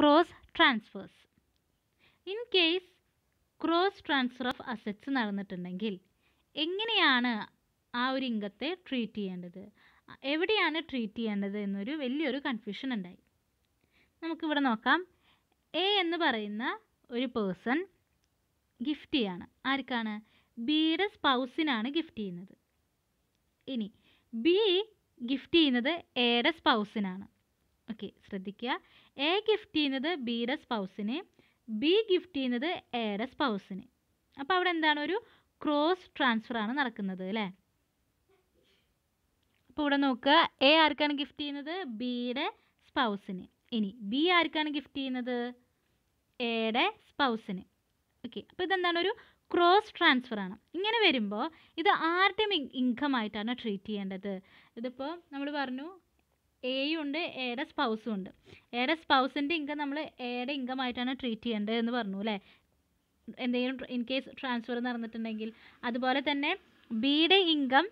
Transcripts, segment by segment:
Cross transfers in case cross transfer of assets നടന്നിട്ടുണ്ടെങ്കിൽ എങ്ങനെയാണ് ആ ഒരു ഇംഗത്തെ ട്രീറ്റ് ചെയ്യേണ്ടത് എവിടെയാണ് ട്രീറ്റ് ചെയ്യേണ്ടത് എന്നൊരു വലിയൊരു കൺഫ്യൂഷൻ ഉണ്ടായി നമുക്കിവിടെ നോക്കാം എ എന്ന് പറയുന്ന ഒരു പേഴ്സൺ ഗിഫ്റ്റ് ചെയ്യാണ് ആർക്കാണ് ബിയുടെ സ്പൗസിനാണ് ഗിഫ്റ്റ് ചെയ്യുന്നത് ഇനി ബി ഗിഫ്റ്റ് ചെയ്യുന്നത് എയുടെ സ്പൗസിനാണ് ഓക്കെ ശ്രദ്ധിക്കുക എ ഗിഫ്റ്റ് ചെയ്യുന്നത് ബിയുടെ സ്പൗസിന് ബി ഗിഫ്റ്റ് ചെയ്യുന്നത് എയുടെ സ്പൗസിന് അപ്പോൾ അവിടെ എന്താണ് ഒരു ക്രോസ് ട്രാൻസ്ഫർ ആണ് നടക്കുന്നത് അല്ലേ അപ്പോൾ ഇവിടെ നോക്കുക എ ആർക്കാണ് ഗിഫ്റ്റ് ചെയ്യുന്നത് ബിയുടെ സ്പൗസിന് ഇനി ബി ആർക്കാണ് ഗിഫ്റ്റ് ചെയ്യുന്നത് എയുടെ സ്പൗസിന് ഓക്കെ അപ്പോൾ ഇതെന്താണ് ഒരു ക്രോസ് ട്രാൻസ്ഫർ ആണ് ഇങ്ങനെ വരുമ്പോൾ ഇത് ആരുടെ ഇൻകം ആയിട്ടാണ് ട്രീറ്റ് ചെയ്യേണ്ടത് ഇതിപ്പോൾ നമ്മൾ പറഞ്ഞു എയും ഉണ്ട് എയുടെ സ്പൗസും ഉണ്ട് എയുടെ സ്പൗസിൻ്റെ ഇൻകം നമ്മൾ എയുടെ ആയിട്ടാണ് ട്രീറ്റ് ചെയ്യേണ്ടത് എന്ന് പറഞ്ഞു അല്ലേ എന്തെങ്കിലും ഇൻ കേസ് ട്രാൻസ്ഫർ നടന്നിട്ടുണ്ടെങ്കിൽ അതുപോലെ തന്നെ ബിയുടെ ഇൻകം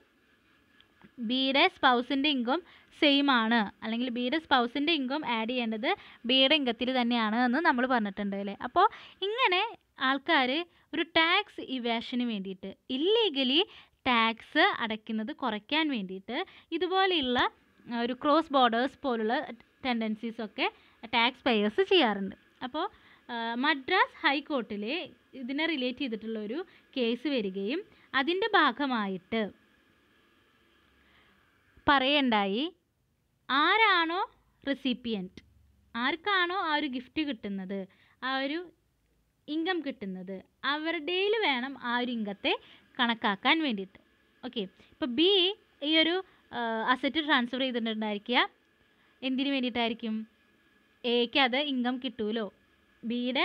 ബിയുടെ സ്പൗസിൻ്റെ ഇൻകം സെയിം ആണ് അല്ലെങ്കിൽ ബിയുടെ സ്പൗസിൻ്റെ ഇൻകം ആഡ് ചെയ്യേണ്ടത് ബിയുടെ ഇൻകത്തിൽ തന്നെയാണ് എന്ന് നമ്മൾ പറഞ്ഞിട്ടുണ്ട് അല്ലേ അപ്പോൾ ഇങ്ങനെ ആൾക്കാർ ഒരു ടാക്സ് ഇവേഷന് വേണ്ടിയിട്ട് ഇല്ലീഗലി ടാക്സ് അടയ്ക്കുന്നത് കുറയ്ക്കാൻ വേണ്ടിയിട്ട് ഇതുപോലെയുള്ള ഒരു ക്രോസ് ബോർഡേഴ്സ് പോലുള്ള ടെൻഡൻസീസൊക്കെ ടാക്സ് പേയേഴ്സ് ചെയ്യാറുണ്ട് അപ്പോൾ മദ്രാസ് ഹൈക്കോർട്ടിൽ ഇതിനെ റിലേറ്റ് ചെയ്തിട്ടുള്ള ഒരു കേസ് വരികയും അതിൻ്റെ ഭാഗമായിട്ട് പറയണ്ടായി ആരാണോ റെസിപ്പിയൻറ്റ് ആർക്കാണോ ആ ഒരു ഗിഫ്റ്റ് കിട്ടുന്നത് ആ ഒരു ഇൻകം കിട്ടുന്നത് അവരുടെയിൽ വേണം ആ ഒരു ഇൻകത്തെ കണക്കാക്കാൻ വേണ്ടിയിട്ട് ഓക്കെ ഇപ്പോൾ ബി ഈ ഒരു അസറ്റ് ട്രാൻസ്ഫർ ചെയ്തിട്ടുണ്ടായിരിക്കുക എന്തിനു വേണ്ടിയിട്ടായിരിക്കും എക്ക് അത് ഇൻകം കിട്ടൂലോ ബിയുടെ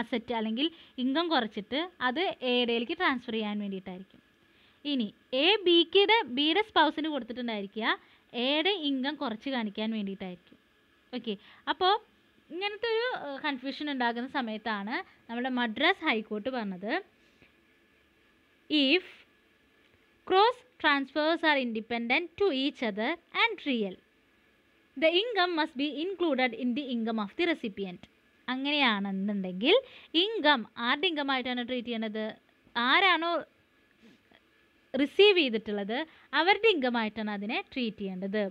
അസറ്റ് അല്ലെങ്കിൽ ഇൻകം കുറച്ചിട്ട് അത് എയുടെയിലേക്ക് ട്രാൻസ്ഫർ ചെയ്യാൻ വേണ്ടിയിട്ടായിരിക്കും ഇനി എ ബിക്കിടെ ബിയുടെ സ്പൗസിന് കൊടുത്തിട്ടുണ്ടായിരിക്കുക എയുടെ ഇൻകം കുറച്ച് കാണിക്കാൻ വേണ്ടിയിട്ടായിരിക്കും ഓക്കെ അപ്പോൾ ഇങ്ങനത്തെ ഒരു കൺഫ്യൂഷൻ ഉണ്ടാകുന്ന സമയത്താണ് നമ്മുടെ മദ്രാസ് ഹൈക്കോർട്ട് പറഞ്ഞത് if Cross transfers are independent to each other and real. The income must be included in the income of the recipient. അങ്ങനെയാണെന്നുണ്ടെങ്കിൽ ഇൻകം ആരുടെ ഇൻകമായിട്ടാണ് ട്രീറ്റ് ചെയ്യണത് ആരാണോ റിസീവ് ചെയ്തിട്ടുള്ളത് അവരുടെ ഇൻകമായിട്ടാണ് അതിനെ ട്രീറ്റ് ചെയ്യേണ്ടത്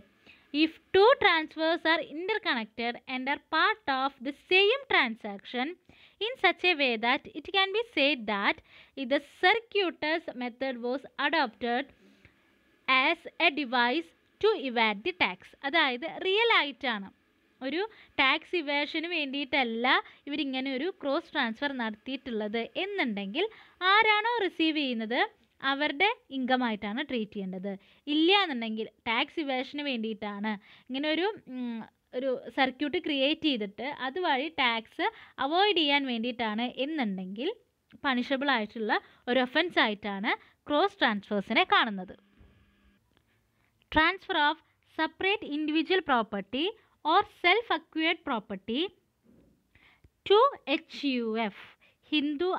if two transfers are interconnected and are part of the same transaction in such a way that it can be said that ഇത് circuitous method was adopted as a device to evade the tax അതായത് real ആയിട്ടാണ് ഒരു tax ഇവേഷന് വേണ്ടിയിട്ടല്ല ഇവരിങ്ങനെ ഒരു cross transfer നടത്തിയിട്ടുള്ളത് എന്നുണ്ടെങ്കിൽ ആരാണോ റിസീവ് ചെയ്യുന്നത് അവരുടെ ഇൻകമായിട്ടാണ് ട്രീറ്റ് ചെയ്യേണ്ടത് ഇല്ല എന്നുണ്ടെങ്കിൽ ടാക്സ് ഇവേഷന് വേണ്ടിയിട്ടാണ് ഇങ്ങനെ ഒരു ഒരു സർക്യൂട്ട് ക്രിയേറ്റ് ചെയ്തിട്ട് അതുവഴി ടാക്സ് അവോയ്ഡ് ചെയ്യാൻ വേണ്ടിയിട്ടാണ് എന്നുണ്ടെങ്കിൽ പണിഷബിൾ ആയിട്ടുള്ള ഒരു ഒഫൻസ് ആയിട്ടാണ് ക്രോസ് ട്രാൻസ്ഫേഴ്സിനെ കാണുന്നത് transfer of separate individual property or self acquired property to H U F Hindu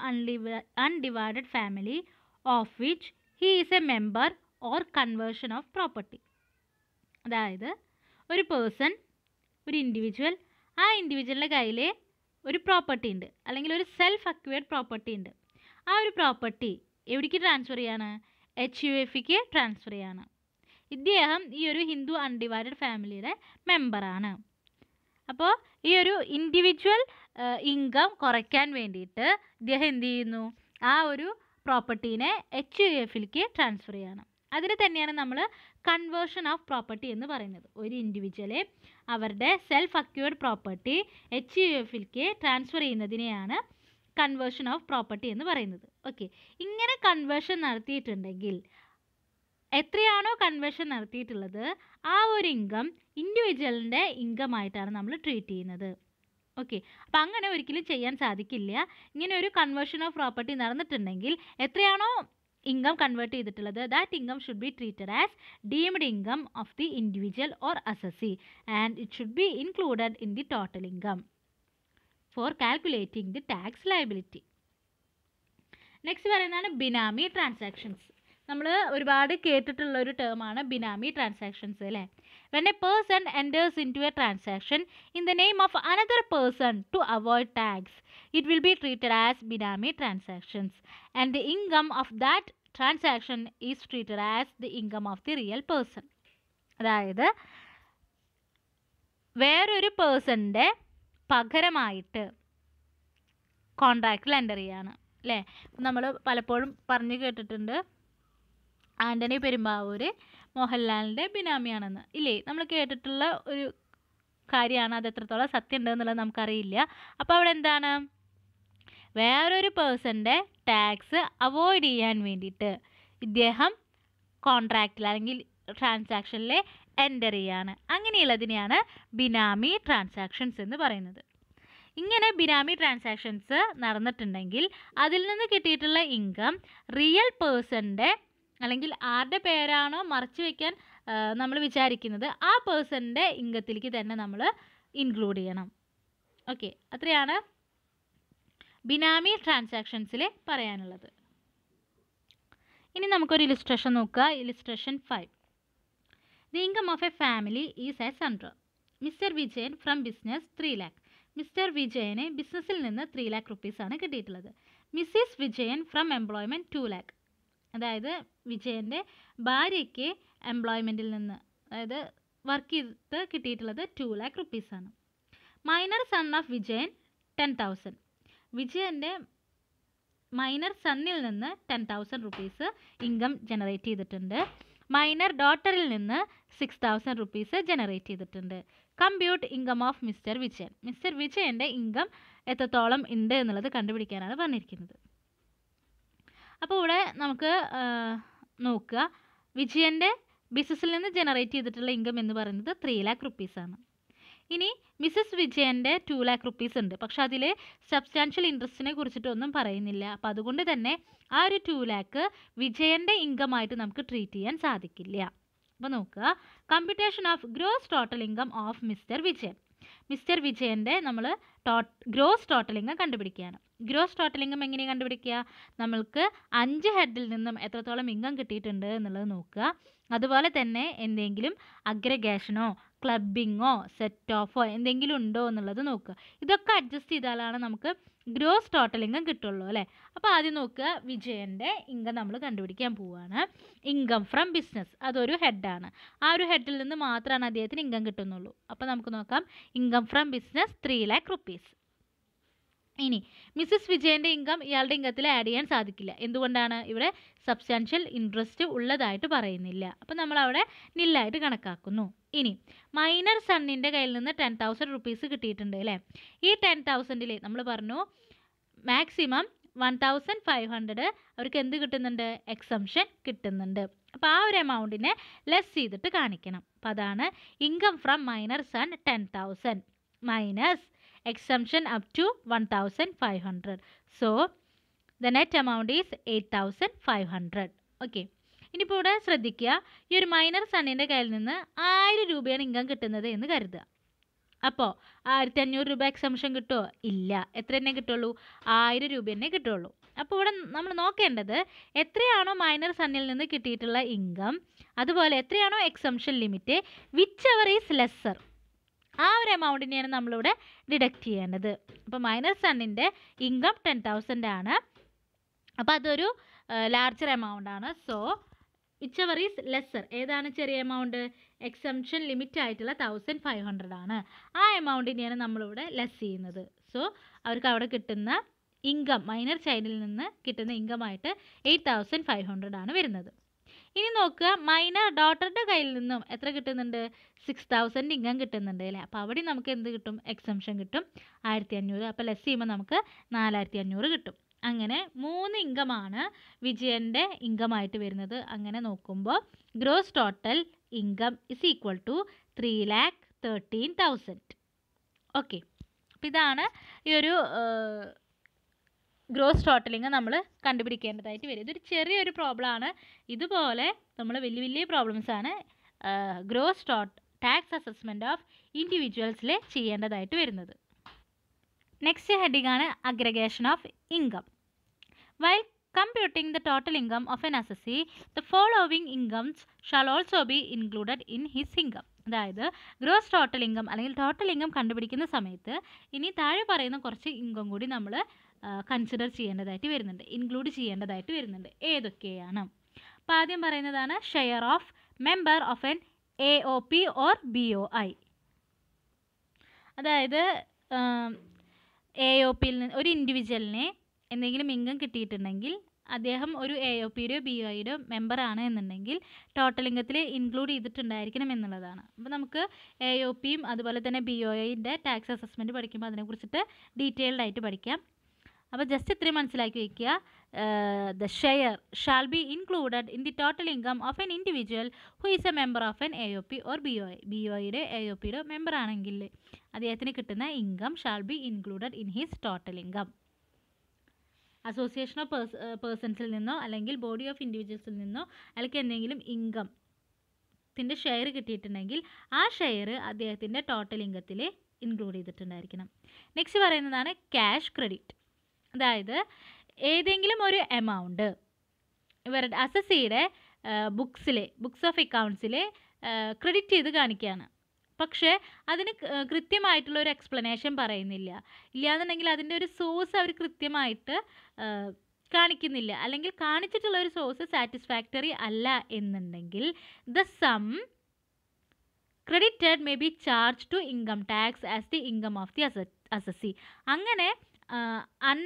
undivided family of which he is a member or conversion of property അതായത് ഒരു പേഴ്സൺ ഒരു ഇൻഡിവിജ്വൽ ആ ഇൻഡിവിജ്വലിൻ്റെ കയ്യിൽ ഒരു പ്രോപ്പർട്ടി ഉണ്ട് അല്ലെങ്കിൽ ഒരു സെൽഫ് അക്വയർഡ് പ്രോപ്പർട്ടി ഉണ്ട് ആ ഒരു പ്രോപ്പർട്ടി എവിടേക്ക് ട്രാൻസ്ഫർ ചെയ്യാണ് എച്ച് യു എഫിക്ക് ട്രാൻസ്ഫർ ചെയ്യാണ് ഇദ്ദേഹം ഈ ഒരു ഹിന്ദു അൺഡിവൈഡഡ് ഫാമിലിയുടെ മെമ്പറാണ് അപ്പോൾ ഈ ഒരു ഇൻഡിവിജ്വൽ ഇൻകം കുറയ്ക്കാൻ വേണ്ടിയിട്ട് ഇദ്ദേഹം എന്ത് ചെയ്യുന്നു ആ ഒരു പ്രോപ്പർട്ടീനെ എച്ച് യു എഫിലേക്ക് ട്രാൻസ്ഫർ ചെയ്യാണ് അതിന് തന്നെയാണ് നമ്മൾ കൺവേർഷൻ ഓഫ് പ്രോപ്പർട്ടി എന്ന് പറയുന്നത് ഒരു ഇൻഡിവിജ്വലെ അവരുടെ self acquired property H U എഫിലേക്ക് ട്രാൻസ്ഫർ ചെയ്യുന്നതിനെയാണ് കൺവേർഷൻ ഓഫ് പ്രോപ്പർട്ടി എന്ന് പറയുന്നത് ഓക്കെ ഇങ്ങനെ കൺവേർഷൻ നടത്തിയിട്ടുണ്ടെങ്കിൽ എത്രയാണോ കൺവേർഷൻ നടത്തിയിട്ടുള്ളത് ആ ഒരു ഇൻകം ഇൻഡിവിജ്വലിൻ്റെ ഇൻകം ആയിട്ടാണ് നമ്മൾ ട്രീറ്റ് ചെയ്യുന്നത് ഓക്കെ അപ്പം അങ്ങനെ ഒരിക്കലും ചെയ്യാൻ സാധിക്കില്ല ഇങ്ങനെ ഒരു കൺവേർഷൻ ഓഫ് പ്രോപ്പർട്ടി നടന്നിട്ടുണ്ടെങ്കിൽ എത്രയാണോ ഇൻകം കൺവേർട്ട് ചെയ്തിട്ടുള്ളത് that income should be treated as deemed income of the individual or assessee and it should be included in the total income for calculating the tax liability next പറയുന്നതാണ് benami transactions നമ്മൾ ഒരുപാട് കേട്ടിട്ടുള്ള ഒരു ടേമാണ് benami transactions അല്ലേ when a person enters into a transaction in the name of another person to avoid tax it will be treated as binami transactions and the income of that transaction is treated as the income of the real person അതായത് വേറൊരു പേഴ്സണിൻ്റെ പകരമായിട്ട് കോൺട്രാക്റ്റിൽ enter ചെയ്യാണ് അല്ലേ നമ്മൾ പലപ്പോഴും പറഞ്ഞു കേട്ടിട്ടുണ്ട് ആൻ്റണി പെരുമ്പാവൂർ മോഹൻലാലിൻ്റെ ബിനാമിയാണെന്ന് ഇല്ലേ നമ്മൾ കേട്ടിട്ടുള്ള ഒരു കാര്യമാണ് അത് എത്രത്തോളം സത്യം ഉണ്ടെന്നുള്ളത് നമുക്കറിയില്ല അപ്പോൾ അവിടെ എന്താണ് വേറൊരു പേഴ്സൻ്റെ ടാക്സ് അവോയ്ഡ് ചെയ്യാൻ വേണ്ടിയിട്ട് ഇദ്ദേഹം കോൺട്രാക്റ്റിൽ അല്ലെങ്കിൽ ട്രാൻസാക്ഷനിൽ എൻ്റർ ചെയ്യാണ് അങ്ങനെയുള്ളതിനെയാണ് ബിനാമി ട്രാൻസാക്ഷൻസ് എന്ന് പറയുന്നത് ഇങ്ങനെ ബിനാമി ട്രാൻസാക്ഷൻസ് നടന്നിട്ടുണ്ടെങ്കിൽ അതിൽ നിന്ന് കിട്ടിയിട്ടുള്ള ഇൻകം റിയൽ പേഴ്സൻ്റെ അല്ലെങ്കിൽ ആരുടെ പേരാണോ മറച്ചു വയ്ക്കാൻ നമ്മൾ വിചാരിക്കുന്നത് ആ പേഴ്സൻ്റെ ഇൻകത്തിലേക്ക് തന്നെ നമ്മൾ ഇൻക്ലൂഡ് ചെയ്യണം ഓക്കെ അത്രയാണ് ബിനാമി ട്രാൻസാക്ഷൻസിൽ പറയാനുള്ളത് ഇനി നമുക്കൊരു ഇലിസ്ട്രേഷൻ നോക്കുക illustration five the income of a family is a hundred Mr Vijayan from business three lakh Mr വിജയന് ബിസിനസ്സിൽ നിന്ന് ത്രീ ലാക്ക് റുപ്പീസാണ് കിട്ടിയിട്ടുള്ളത് Mrs Vijayan from employment two lakh അതായത് വിജയൻ്റെ ഭാര്യയ്ക്ക് എംപ്ലോയ്മെൻറ്റിൽ നിന്ന് അതായത് വർക്ക് ചെയ്തിട്ട് കിട്ടിയിട്ടുള്ളത് ടു ലാക്ക് റുപ്പീസാണ് minor son of Vijayan ten thousand വിജയൻ്റെ മൈനർ സണ്ണിൽ നിന്ന് ten thousand rupees income generate ചെയ്തിട്ടുണ്ട് മൈനർ ഡോട്ടറിൽ നിന്ന് സിക്സ് തൗസൻഡ് റുപ്പീസ് ജനറേറ്റ് ചെയ്തിട്ടുണ്ട് compute income of Mr Vijayan Mr വിജയൻ്റെ ഇൻകം എത്രത്തോളം ഉണ്ട് എന്നുള്ളത് കണ്ടുപിടിക്കാനാണ് പറഞ്ഞിരിക്കുന്നത് അപ്പോൾ ഇവിടെ നമുക്ക് നോക്കുക വിജയൻ്റെ ബിസിനസ്സിൽ നിന്ന് ജനറേറ്റ് ചെയ്തിട്ടുള്ള ഇൻകം എന്ന് പറയുന്നത് ത്രീ ലാക്ക് റുപ്പീസാണ് ഇനി മിസ്സസ് വിജയൻ്റെ ടു ലാക്ക് റുപ്പീസ് ഉണ്ട് പക്ഷെ അതിൽ സബ്സ്റ്റാൻഷ്യൽ ഇൻട്രസ്റ്റിനെ കുറിച്ചിട്ടൊന്നും പറയുന്നില്ല അപ്പം അതുകൊണ്ട് തന്നെ ആ ഒരു ടു ലാക്ക് വിജയൻ്റെ ഇൻകമായിട്ട് നമുക്ക് ട്രീറ്റ് ചെയ്യാൻ സാധിക്കില്ല അപ്പോൾ നോക്കുക computation of gross total income of Mr Vijayan Mr വിജയൻ്റെ നമ്മൾ ഗ്രോസ് ടോട്ടൽ ഇൻകം കണ്ടുപിടിക്കുകയാണ് ഗ്രോസ് ടോട്ടൽ ഇൻകം എങ്ങനെ കണ്ടുപിടിക്കുക നമ്മൾക്ക് അഞ്ച് ഹെഡിൽ നിന്നും എത്രത്തോളം ഇൻകം കിട്ടിയിട്ടുണ്ട് എന്നുള്ളത് നോക്കുക അതുപോലെ തന്നെ എന്തെങ്കിലും അഗ്രഗേഷനോ ക്ലബിങ്ങോ സെറ്റ് ഓഫോ എന്തെങ്കിലും ഉണ്ടോ എന്നുള്ളത് നോക്കുക ഇതൊക്കെ അഡ്ജസ്റ്റ് ചെയ്താലാണ് നമുക്ക് ഗ്രോസ് ടോട്ടൽ ഇൻകം കിട്ടുള്ളൂ അല്ലേ അപ്പോൾ ആദ്യം നോക്കുക വിജയൻ്റെ ഇൻകം നമ്മൾ കണ്ടുപിടിക്കാൻ പോവുകയാണ് ഇൻകം ഫ്രം ബിസിനസ് അതൊരു ഹെഡാണ് ആ ഒരു ഹെഡിൽ നിന്ന് മാത്രമാണ് അദ്ദേഹത്തിന് ഇൻകം കിട്ടുന്നുള്ളൂ അപ്പോൾ നമുക്ക് നോക്കാം income from business three lakh rupees ഇനി മിസ്സസ് വിജയൻ്റെ ഇൻകം ഇയാളുടെ ഇൻകത്തിൽ ആഡ് ചെയ്യാൻ സാധിക്കില്ല എന്തുകൊണ്ടാണ് ഇവിടെ സബ്സ്റ്റാൻഷ്യൽ ഇൻട്രസ്റ്റ് ഉള്ളതായിട്ട് പറയുന്നില്ല അപ്പം നമ്മളവിടെ നില്ലായിട്ട് കണക്കാക്കുന്നു ഇനി മൈനർ സണ്ണിൻ്റെ കയ്യിൽ നിന്ന് ടെൻ തൗസൻഡ് റുപ്പീസ് കിട്ടിയിട്ടുണ്ട് അല്ലേ ഈ ടെൻ തൗസൻഡിൽ നമ്മൾ പറഞ്ഞു maximum one thousand five hundred അവർക്ക് എന്ത് കിട്ടുന്നുണ്ട് എക്സംഷൻ കിട്ടുന്നുണ്ട് അപ്പോൾ ആ ഒരു എമൗണ്ടിനെ ലെസ് ചെയ്തിട്ട് കാണിക്കണം അപ്പോൾ അതാണ് income from minor son ten thousand minus exemption up to one thousand five hundred so the net amount is eight thousand five hundred okay ഇനിയിപ്പോൾ ഇവിടെ ശ്രദ്ധിക്കുക ഈ ഒരു മൈനർ സണ്ണിൻ്റെ കയ്യിൽ നിന്ന് ആയിരം രൂപയാണ് ഇൻകം കിട്ടുന്നത് എന്ന് കരുതുക അപ്പോൾ ആയിരത്തി അഞ്ഞൂറ് രൂപ എക്സംഷൻ കിട്ടുമോ ഇല്ല എത്ര തന്നെ കിട്ടുള്ളൂ ആയിരം രൂപ തന്നെ കിട്ടുള്ളൂ അപ്പോൾ ഇവിടെ നമ്മൾ നോക്കേണ്ടത് എത്രയാണോ മൈനർ സണ്ണിൽ നിന്ന് കിട്ടിയിട്ടുള്ള ഇൻകം അതുപോലെ എത്രയാണോ exemption limit whichever is lesser ആ ഒരു എമൗണ്ടിനെയാണ് നമ്മളിവിടെ ഡിഡക്റ്റ് ചെയ്യേണ്ടത് അപ്പോൾ മൈനർ സണ്ണിൻ്റെ ഇൻകം ടെൻ തൗസൻഡ് ആണ് അപ്പോൾ അതൊരു ലാർജർ എമൗണ്ട് ആണ് so whichever is lesser ഏതാണ് ചെറിയ എമൗണ്ട് എക്സംഷൻ ലിമിറ്റ് ആയിട്ടുള്ള തൗസൻഡ് ഫൈവ് ഹൺഡ്രഡ് ആണ് ആ എമൗണ്ടിനെയാണ് നമ്മളിവിടെ ലെസ് ചെയ്യുന്നത് സോ അവർക്ക് അവിടെ കിട്ടുന്ന ഇൻകം മൈനർ ചൈൽഡിൽ നിന്ന് കിട്ടുന്ന ഇൻകമായിട്ട് എയ്റ്റ് തൗസൻഡ് ഫൈവ് ഹൺഡ്രഡ് ആണ് വരുന്നത് ഇനി നോക്കുക മൈനർ ഡോട്ടറുടെ കയ്യിൽ നിന്നും എത്ര കിട്ടുന്നുണ്ട് സിക്സ് തൗസൻഡ് ഇൻകം കിട്ടുന്നുണ്ട് അല്ലേ അപ്പോൾ അവിടെ നമുക്ക് എന്ത് കിട്ടും എക്സംഷൻ കിട്ടും ആയിരത്തി അഞ്ഞൂറ് അപ്പോൾ ലെസ് ചെയ്യുമ്പോൾ നമുക്ക് നാലായിരത്തി അഞ്ഞൂറ് കിട്ടും അങ്ങനെ മൂന്ന് ഇൻകമാണ് വിജയൻ്റെ ഇൻകമായിട്ട് വരുന്നത് അങ്ങനെ നോക്കുമ്പോൾ gross total income is equal to three lakh thirteen thousand okay അപ്പോൾ ഇതാണ് ഈ ഒരു ഗ്രോസ് ടോട്ടലിങ് നമ്മൾ കണ്ടുപിടിക്കേണ്ടതായിട്ട് വരും ഇതൊരു ചെറിയൊരു പ്രോബ്ലമാണ് ഇതുപോലെ നമ്മൾ വലിയ വലിയ പ്രോബ്ലംസാണ് gross tot tax assessment of ഇൻഡിവിജ്വൽസിൽ ചെയ്യേണ്ടതായിട്ട് വരുന്നത് നെക്സ്റ്റ് ഹെഡിങ്ങാണ് aggregation of income while computing the total income of an assessee, the following incomes shall also be included in his income. അതായത് ഗ്രോസ് ടോട്ടൽ ഇൻകം അല്ലെങ്കിൽ ടോട്ടൽ ഇൻകം കണ്ടുപിടിക്കുന്ന സമയത്ത് ഇനി താഴെ പറയുന്ന കുറച്ച് ഇൻകം കൂടി നമ്മൾ കൺസിഡർ ചെയ്യേണ്ടതായിട്ട് വരുന്നുണ്ട് ഇൻക്ലൂഡ് ചെയ്യേണ്ടതായിട്ട് വരുന്നുണ്ട് ഏതൊക്കെയാണ് അപ്പോൾ ആദ്യം പറയുന്നതാണ് share of member of an A O P or B O I അതായത് എ ഒ പിയിൽ നിന്ന് ഒരു ഇൻഡിവിജ്വലിനെ എന്തെങ്കിലും ഇൻകം കിട്ടിയിട്ടുണ്ടെങ്കിൽ അദ്ദേഹം ഒരു എ ഒ പിയുടെയോ ബി ഐയുടെ മെമ്പർ ആണ് എന്നുണ്ടെങ്കിൽ ടോട്ടൽ ഇംഗത്തിൽ ഇൻക്ലൂഡ് ചെയ്തിട്ടുണ്ടായിരിക്കണം എന്നുള്ളതാണ് അപ്പോൾ നമുക്ക് എ ഒ പിയും അതുപോലെ തന്നെ ബി ഒ ഐൻ്റെ ടാക്സ് അസസ്മെൻറ്റ് പഠിക്കുമ്പോൾ അതിനെക്കുറിച്ചിട്ട് ഡീറ്റെയിൽഡ് ആയിട്ട് പഠിക്കാം അപ്പോൾ ജസ്റ്റ് ഇത്രയും മനസ്സിലാക്കി വയ്ക്കുക the share shall be included in the total income of an individual who is a member of an A O P or B O I B O ഐയുടെ A O പിയുടെ member ആണെങ്കിൽ അദ്ദേഹത്തിന് കിട്ടുന്ന income shall be included in his total income association of പേഴ്സ് പേഴ്സൺസിൽ നിന്നോ അല്ലെങ്കിൽ body of ഇൻഡിവിജ്വൽസിൽ നിന്നോ അല്ലെങ്കിൽ എന്തെങ്കിലും ഇൻകം ത്തിൻ്റെ ഷെയർ കിട്ടിയിട്ടുണ്ടെങ്കിൽ ആ ഷെയർ അദ്ദേഹത്തിൻ്റെ ടോട്ടൽ ഇൻകത്തിൽ ഇൻക്ലൂഡ് ചെയ്തിട്ടുണ്ടായിരിക്കണം നെക്സ്റ്റ് പറയുന്നതാണ് ക്യാഷ് ക്രെഡിറ്റ് അതായത് ഏതെങ്കിലും ഒരു എമൗണ്ട് ഇവരുടെ അസസിയുടെ ബുക്സിലെ ബുക്സ് ഓഫ് അക്കൗണ്ട്സിലെ ക്രെഡിറ്റ് ചെയ്ത് കാണിക്കുകയാണ് പക്ഷേ അതിന് കൃത്യമായിട്ടുള്ള ഒരു എക്സ്പ്ലനേഷൻ പറയുന്നില്ല ഇല്ലാന്നുണ്ടെങ്കിൽ അതിൻ്റെ ഒരു സോഴ്സ് അവർ കൃത്യമായിട്ട് കാണിക്കുന്നില്ല അല്ലെങ്കിൽ കാണിച്ചിട്ടുള്ള ഒരു സോഴ്സ് സാറ്റിസ്ഫാക്ടറി അല്ല എന്നുണ്ടെങ്കിൽ the sum credited may be charge to income tax as the income of the assessee അങ്ങനെ അൺ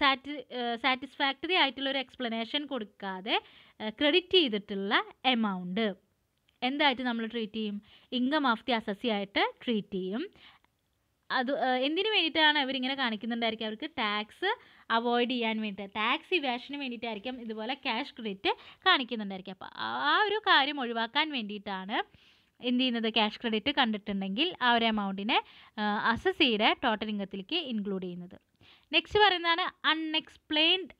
സാറ്റി സാറ്റിസ്ഫാക്ടറി ആയിട്ടുള്ള ഒരു എക്സ്പ്ലനേഷൻ കൊടുക്കാതെ ക്രെഡിറ്റ് ചെയ്തിട്ടുള്ള എമൗണ്ട് എന്തായിട്ട് നമ്മൾ ട്രീറ്റ് ചെയ്യും ഇൻകം ഓഫ് ദി അസസി ആയിട്ട് ട്രീറ്റ് ചെയ്യും അത് എന്തിനു വേണ്ടിയിട്ടാണ് അവരിങ്ങനെ കാണിക്കുന്നുണ്ടായിരിക്കും അവർക്ക് ടാക്സ് അവോയ്ഡ് ചെയ്യാൻ വേണ്ടിയിട്ട് ടാക്സ് ഇവാഷന് വേണ്ടിയിട്ടായിരിക്കും ഇതുപോലെ ക്യാഷ് ക്രെഡിറ്റ് കാണിക്കുന്നുണ്ടായിരിക്കും അപ്പോൾ ആ ഒരു കാര്യം ഒഴിവാക്കാൻ വേണ്ടിയിട്ടാണ് എന്ത് ചെയ്യുന്നത് ക്യാഷ് ക്രെഡിറ്റ് കണ്ടിട്ടുണ്ടെങ്കിൽ ആ ഒരു എമൗണ്ടിനെ അസസിയുടെ ടോട്ടൽ ഇംഗത്തിലേക്ക് ഇൻക്ലൂഡ് ചെയ്യുന്നത് നെക്സ്റ്റ് പറയുന്നതാണ് unexplained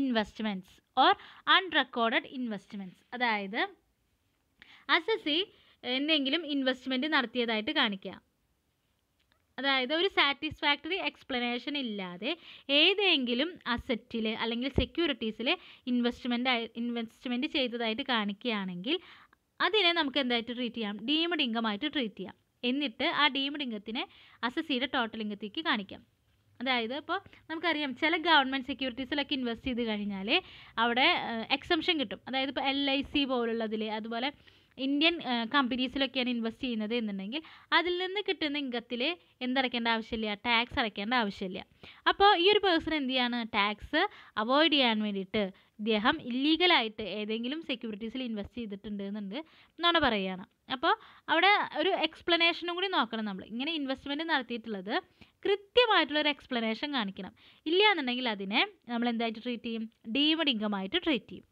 investments or unrecorded investments അതായത് അസസി എന്തെങ്കിലും ഇൻവെസ്റ്റ്മെൻറ്റ് നടത്തിയതായിട്ട് കാണിക്കുക അതായത് ഒരു സാറ്റിസ്ഫാക്ടറി എക്സ്പ്ലനേഷൻ ഇല്ലാതെ ഏതെങ്കിലും അസെറ്റിൽ അല്ലെങ്കിൽ സെക്യൂരിറ്റീസിൽ ഇൻവെസ്റ്റ്മെൻ്റ് ഇൻവെസ്റ്റ്മെൻറ്റ് ചെയ്തതായിട്ട് കാണിക്കുകയാണെങ്കിൽ അതിനെ നമുക്ക് എന്തായിട്ട് ട്രീറ്റ് ചെയ്യാം ഡീമഡ് ഇംഗമായിട്ട് ട്രീറ്റ് ചെയ്യാം എന്നിട്ട് ആ ഡീമഡ് ഇംഗത്തിനെ അസസിയുടെ ടോട്ടൽ ഇംഗത്തേക്ക് കാണിക്കാം അതായത് ഇപ്പോൾ നമുക്കറിയാം ചില ഗവൺമെൻറ് സെക്യൂരിറ്റീസിലൊക്കെ ഇൻവെസ്റ്റ് ചെയ്ത് കഴിഞ്ഞാൽ അവിടെ എക്സംഷൻ കിട്ടും അതായത് ഇപ്പോൾ എൽ ഐ സി പോലുള്ളതിൽ അതുപോലെ ഇന്ത്യൻ കമ്പനീസിലൊക്കെയാണ് ഇൻവെസ്റ്റ് ചെയ്യുന്നത് എന്നുണ്ടെങ്കിൽ അതിൽ നിന്ന് കിട്ടുന്ന ഇൻകത്തിൽ എന്തടയ്ക്കേണ്ട ആവശ്യമില്ല ടാക്സ് അടയ്ക്കേണ്ട ആവശ്യമില്ല അപ്പോൾ ഈ ഒരു പേഴ്സൺ എന്ത് ചെയ്യാണ് ടാക്സ് അവോയ്ഡ് ചെയ്യാൻ വേണ്ടിയിട്ട് ഇദ്ദേഹം ഇല്ലീഗലായിട്ട് ഏതെങ്കിലും സെക്യൂരിറ്റീസിൽ ഇൻവെസ്റ്റ് ചെയ്തിട്ടുണ്ട് എന്നുണ്ട് എന്നാണ് പറയുകയാണ് അപ്പോൾ അവിടെ ഒരു എക്സ്പ്ലനേഷനും കൂടി നോക്കണം നമ്മൾ ഇങ്ങനെ ഇൻവെസ്റ്റ്മെൻറ്റ് നടത്തിയിട്ടുള്ളത് കൃത്യമായിട്ടുള്ളൊരു ഒരു എക്സ്പ്ലനേഷൻ കാണിക്കണം ഇല്ല എന്നുണ്ടെങ്കിൽ അതിനെ നമ്മൾ എന്തായിട്ട് ട്രീറ്റ് ചെയ്യും ഡീമഡ് ഇൻകമായിട്ട് ട്രീറ്റ് ചെയ്യും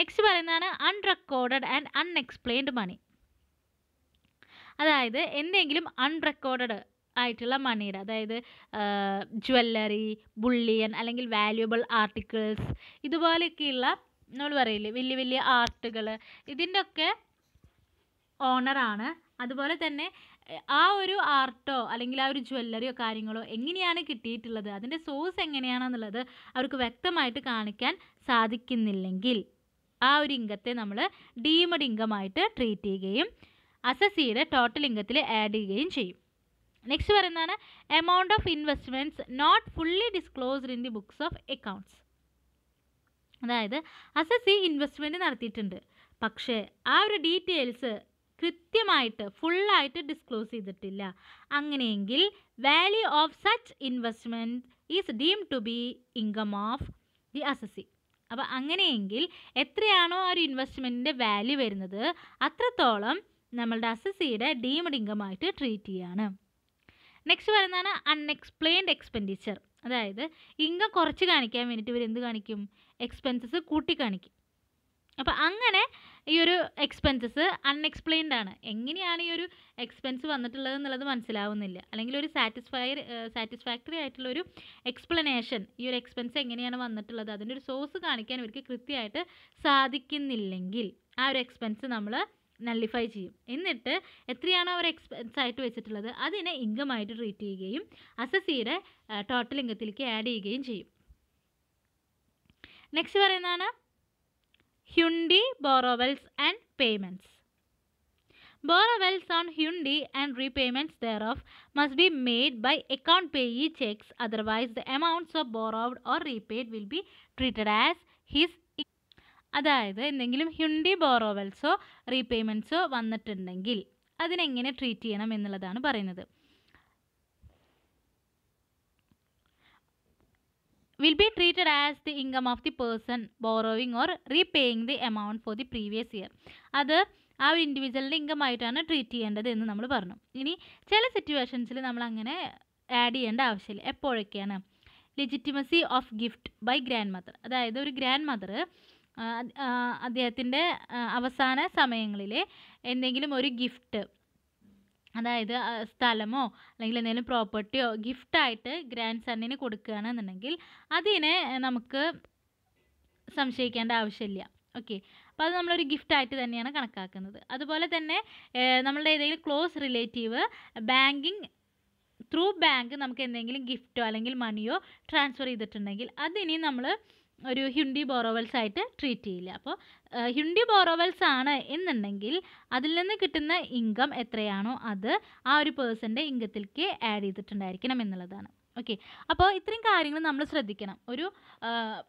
നെക്സ്റ്റ് പറയുന്നതാണ് അൺറെക്കോർഡ് ആൻഡ് അൺഎക്സ്പ്ലെയിൻഡ് മണി അതായത് എന്തെങ്കിലും അൺറെക്കോർഡ് ആയിട്ടുള്ള മണിയുടെ അതായത് ജ്വല്ലറി ബുള്ളിയൻ അല്ലെങ്കിൽ വാല്യുബിൾ ആർട്ടിക്കിൾസ് ഇതുപോലെയൊക്കെയുള്ള നമ്മൾ പറയില്ലേ വലിയ വലിയ ആർട്ടുകൾ ഇതിൻ്റെയൊക്കെ ഓണറാണ് അതുപോലെ തന്നെ ആ ഒരു ആർട്ടോ അല്ലെങ്കിൽ ആ ഒരു ജ്വല്ലറിയോ കാര്യങ്ങളോ എങ്ങനെയാണ് കിട്ടിയിട്ടുള്ളത് അതിൻ്റെ സോഴ്സ് എങ്ങനെയാണെന്നുള്ളത് അവർക്ക് വ്യക്തമായിട്ട് കാണിക്കാൻ സാധിക്കുന്നില്ലെങ്കിൽ ആ ഒരു ഇംഗത്തെ നമ്മൾ ഡീമഡ് ഇംഗമായിട്ട് ട്രീറ്റ് ചെയ്യുകയും അസസിയുടെ ടോട്ടൽ ഇംഗത്തിൽ ആഡ് ചെയ്യുകയും ചെയ്യും നെക്സ്റ്റ് പറയുന്നതാണ് amount of investments not fully disclosed in the books of accounts അതായത് അസസി ഇൻവെസ്റ്റ്മെൻറ്റ് നടത്തിയിട്ടുണ്ട് പക്ഷേ ആ ഒരു ഡീറ്റെയിൽസ് കൃത്യമായിട്ട് ഫുള്ളായിട്ട് ഡിസ്ക്ലോസ് ചെയ്തിട്ടില്ല അങ്ങനെയെങ്കിൽ value of such investment is deem to be income of the assessee അപ്പോൾ അങ്ങനെയെങ്കിൽ എത്രയാണോ ആ ഒരു ഇൻവെസ്റ്റ്മെൻറ്റിൻ്റെ വാല്യൂ വരുന്നത് അത്രത്തോളം നമ്മളുടെ അസസിയുടെ ഡീമഡ് ഇൻകമായിട്ട് ട്രീറ്റ് ചെയ്യാണ് നെക്സ്റ്റ് പറയുന്നതാണ് അൺഎക്സ്പ്ലെയിൻഡ് എക്സ്പെൻഡിച്ചർ അതായത് ഇൻകം കുറച്ച് കാണിക്കാൻ വേണ്ടിയിട്ട് ഇവർ എന്ത് കാണിക്കും എക്സ്പെൻസസ് കൂട്ടി കാണിക്കും അപ്പോൾ അങ്ങനെ ഈ ഒരു എക്സ്പെൻസസ് അൺഎക്സ്പ്ലെയിൻഡ് ആണ് എങ്ങനെയാണ് ഈ ഒരു എക്സ്പെൻസ് വന്നിട്ടുള്ളത് എന്നുള്ളത് മനസ്സിലാവുന്നില്ല അല്ലെങ്കിൽ ഒരു സാറ്റിസ്ഫൈ സാറ്റിസ്ഫാക്ടറി ആയിട്ടുള്ള ഒരു എക്സ്പ്ലനേഷൻ ഈ ഒരു എക്സ്പെൻസ് എങ്ങനെയാണ് വന്നിട്ടുള്ളത് അതിൻ്റെ ഒരു സോഴ്സ് കാണിക്കാൻ ഇവർക്ക് കൃത്യമായിട്ട് സാധിക്കുന്നില്ലെങ്കിൽ ആ ഒരു എക്സ്പെൻസ് നമ്മൾ നല്ലിഫൈ ചെയ്യും എന്നിട്ട് എത്രയാണോ അവർ എക്സ്പെൻസ് ആയിട്ട് വെച്ചിട്ടുള്ളത് അതിനെ ഇൻകമായിട്ട് ട്രീറ്റ് ചെയ്യുകയും അസസിയുടെ ടോട്ടൽ ഇംഗത്തിലേക്ക് ആഡ് ചെയ്യുകയും ചെയ്യും നെക്സ്റ്റ് പറയുന്നതാണ് Hyundai borrowals and payments. Borrowals on Hyundai and repayments thereof must be made by account payee checks, otherwise, the amounts of borrowed or repaid will be treated as his. അതായത് എന്തെങ്കിലും ഹ്യുണ്ടി ബോറോവൽസോ റീപേയ്മെൻറ്റ്സോ വന്നിട്ടുണ്ടെങ്കിൽ അതിനെങ്ങനെ treat ചെയ്യണം എന്നുള്ളതാണ് പറയുന്നത് will be treated as the income of the person borrowing or repaying the amount for the previous year അത് ആ ഒരു ഇൻഡിവിജ്വലിൻ്റെ ഇൻകം ആയിട്ടാണ് ട്രീറ്റ് ചെയ്യേണ്ടത് എന്ന് നമ്മൾ പറഞ്ഞു ഇനി ചില സിറ്റുവേഷൻസിൽ നമ്മൾ അങ്ങനെ ആഡ് ചെയ്യേണ്ട ആവശ്യമില്ല എപ്പോഴൊക്കെയാണ് legitimacy of gift by grandmother അതായത് ഒരു ഗ്രാൻഡ് മദർ അദ്ദേഹത്തിൻ്റെ അവസാന സമയങ്ങളിൽ എന്തെങ്കിലും ഒരു ഗിഫ്റ്റ് അതായത് സ്ഥലമോ അല്ലെങ്കിൽ എന്തെങ്കിലും പ്രോപ്പർട്ടിയോ ഗിഫ്റ്റായിട്ട് ഗ്രാൻഡ് സണ്ണിന് കൊടുക്കുകയാണെന്നുണ്ടെങ്കിൽ അതിനെ നമുക്ക് സംശയിക്കേണ്ട ആവശ്യമില്ല ഓക്കെ അപ്പോൾ അത് നമ്മളൊരു ഗിഫ്റ്റായിട്ട് തന്നെയാണ് കണക്കാക്കുന്നത് അതുപോലെ തന്നെ നമ്മളുടെ ഏതെങ്കിലും close relative banking through bank നമുക്ക് എന്തെങ്കിലും ഗിഫ്റ്റോ അല്ലെങ്കിൽ മണിയോ ട്രാൻസ്ഫർ ചെയ്തിട്ടുണ്ടെങ്കിൽ അതിനി നമ്മൾ ഒരു ഹ്യുണ്ടി ബോറോവൽസ് ആയിട്ട് ട്രീറ്റ് ചെയ്യില്ല അപ്പോൾ ഹ്യുണ്ടി ബോറോവൽസ് ആണ് എന്നുണ്ടെങ്കിൽ അതിൽ നിന്ന് കിട്ടുന്ന ഇൻകം എത്രയാണോ അത് ആ ഒരു പേഴ്സൻ്റെ ഇൻകത്തിലേക്ക് ആഡ് ചെയ്തിട്ടുണ്ടായിരിക്കണം എന്നുള്ളതാണ് ഓക്കെ അപ്പോൾ ഇത്രയും കാര്യങ്ങൾ നമ്മൾ ശ്രദ്ധിക്കണം ഒരു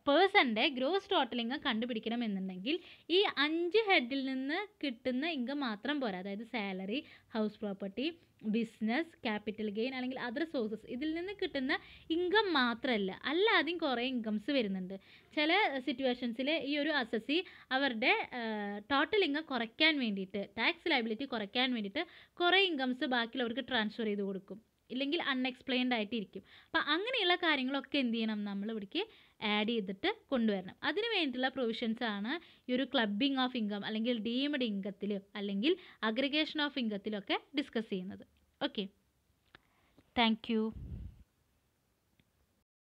പേഴ്സൻ്റെ ഗ്രോസ് ടോട്ടൽ ഇൻകം കണ്ടുപിടിക്കണം എന്നുണ്ടെങ്കിൽ ഈ അഞ്ച് ഹെഡിൽ നിന്ന് കിട്ടുന്ന ഇൻകം മാത്രം പോരാ അതായത് salary house property business capital gain അല്ലെങ്കിൽ അതർ സോഴ്സസ് ഇതിൽ നിന്ന് കിട്ടുന്ന ഇൻകം മാത്രമല്ല അല്ലാതെയും കുറേ ഇൻകംസ് വരുന്നുണ്ട് ചില സിറ്റുവേഷൻസിൽ ഈ ഒരു അസസി അവരുടെ ടോട്ടൽ ഇൻകം കുറയ്ക്കാൻ വേണ്ടിയിട്ട് ടാക്സ് ലയബിലിറ്റി കുറയ്ക്കാൻ വേണ്ടിയിട്ട് കുറേ ഇൻകംസ് ബാക്കിയുള്ളവർക്ക് ട്രാൻസ്ഫർ ചെയ്ത് കൊടുക്കും ഇല്ലെങ്കിൽ അൺഎക്സ്പ്ലെയിൻഡ് ആയിട്ടിരിക്കും അപ്പോൾ അങ്ങനെയുള്ള കാര്യങ്ങളൊക്കെ എന്ത് ചെയ്യണം നമ്മൾ ഇവിടേക്ക് ആഡ് ചെയ്തിട്ട് കൊണ്ടുവരണം അതിന് വേണ്ടിയിട്ടുള്ള പ്രൊവിഷൻസ് ആണ് ഈ ഒരു ക്ലബിംഗ് ഓഫ് ഇൻകം അല്ലെങ്കിൽ ഡീംഡ് ഇൻകത്തിൽ അല്ലെങ്കിൽ അഗ്രിഗേഷൻ ഓഫ് ഇൻകത്തിലൊക്കെ ഡിസ്കസ് ചെയ്യുന്നത് ഓക്കെ താങ്ക്